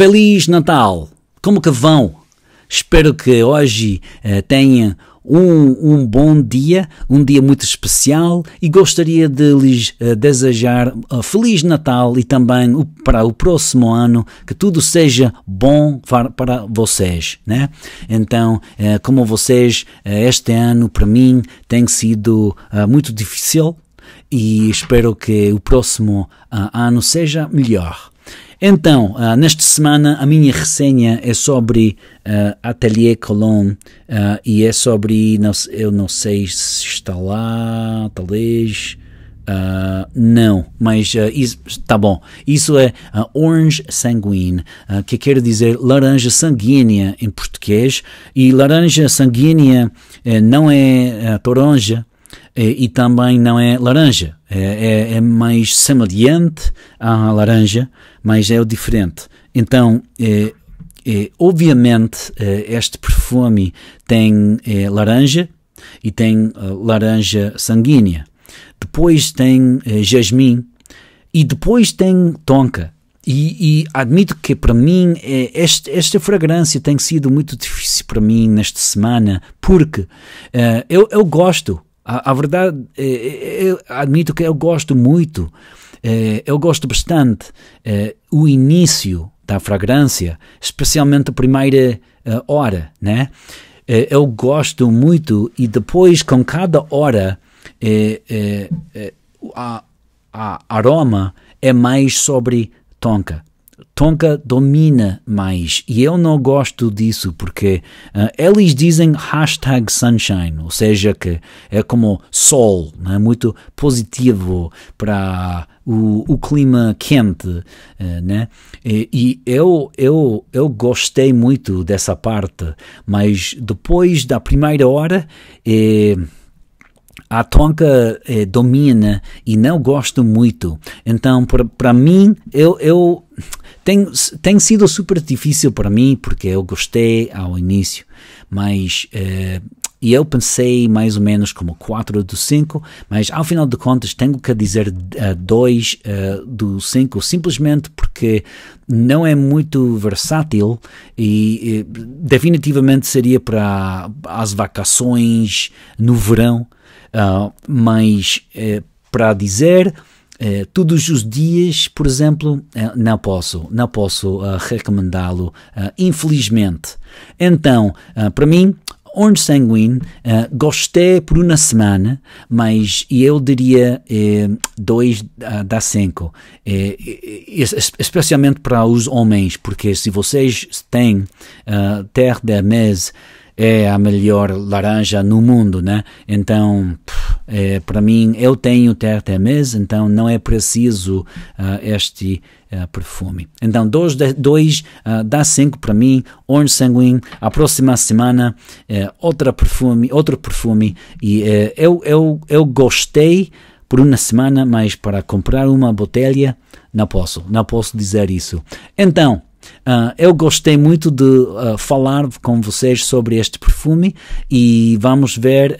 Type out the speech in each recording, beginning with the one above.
Feliz Natal! Como que vão? Espero que hoje uh, eh, tenham um, um, bom dia, um dia muito especial e gostaria de lhes uh, desejar uh, Feliz Natal e também o, para o próximo ano que tudo seja bom para, para vocês, né? Então, uh, como vocês, este ano para mim tem sido muito difícil e espero que o próximo ano seja melhor. Então, uh, nesta semana a minha resenha é sobre uh, Atelier Colón uh, e é sobre, não, eu não sei se está lá, talvez, Uh, não, mas uh, isso, tá bom. Isso é uh, orange sanguine, que quer dizer laranja sanguínea em português. E laranja sanguínea eh, não é uh, toranja, é, e, também não é laranja, é, é, é mais semelhante à laranja, mas é o diferente. Então, é, é, obviamente, é, este perfume tem é, laranja e tem laranja sanguínea, depois tem jasmim e depois tem tonka. E, e, admito que para mim este, esta fragrância tem sido muito difícil para mim nesta semana porque uh, eu, eu gosto a, a verdade, é, é, eu admito que eu gosto muito, é, eu gosto bastante o início da fragrância, especialmente a primeira hora, né? Eu gosto muito e depois com cada hora a, a aroma é mais sobre tonka. Tonka domina mais e eu não gosto disso porque uh, eles dizem hashtag sunshine, ou seja, que é como sol, é muito positivo para o, o clima quente, uh, né? E, e, eu, eu, eu gostei muito dessa parte, mas depois da primeira hora. Eh, a Tonka domina e não gosto muito. Então, para mim, eu, eu, tem, tem sido super difícil para mim, porque eu gostei ao início, mas uh, eu pensei mais ou menos como 4 do 5, mas ao final de contas tenho que dizer 2 uh, uh, do 5 simplesmente porque não é muito versátil e, e eh, definitivamente seria para as vacações no verão, ah, mas eh, para dizer eh, todos os dias, por exemplo, eh, não posso, não posso uh, recomendá-lo, infelizmente. Então, para mim, Orange Sanguine, gostei por uma semana, mas eu diria 2 uh, da 5, especialmente para os homens, porque se vocês têm uh, terra de mês, é a melhor laranja no mundo, né? Então. Pff, é, para mim, eu tenho a mesa então não é preciso uh, este uh, perfume. Então, 2 dois, uh, dá 5 para mim, Orange Sanguine. A próxima semana, uh, outra perfume, outro perfume. E é, eu, eu, eu gostei por uma semana, mas para comprar uma botelha, não posso, não posso dizer isso. Então, Uh, eu gostei muito de uh, falar com vocês sobre este perfume e vamos ver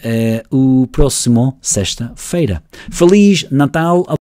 uh, o próximo sexta-feira. Feliz Natal!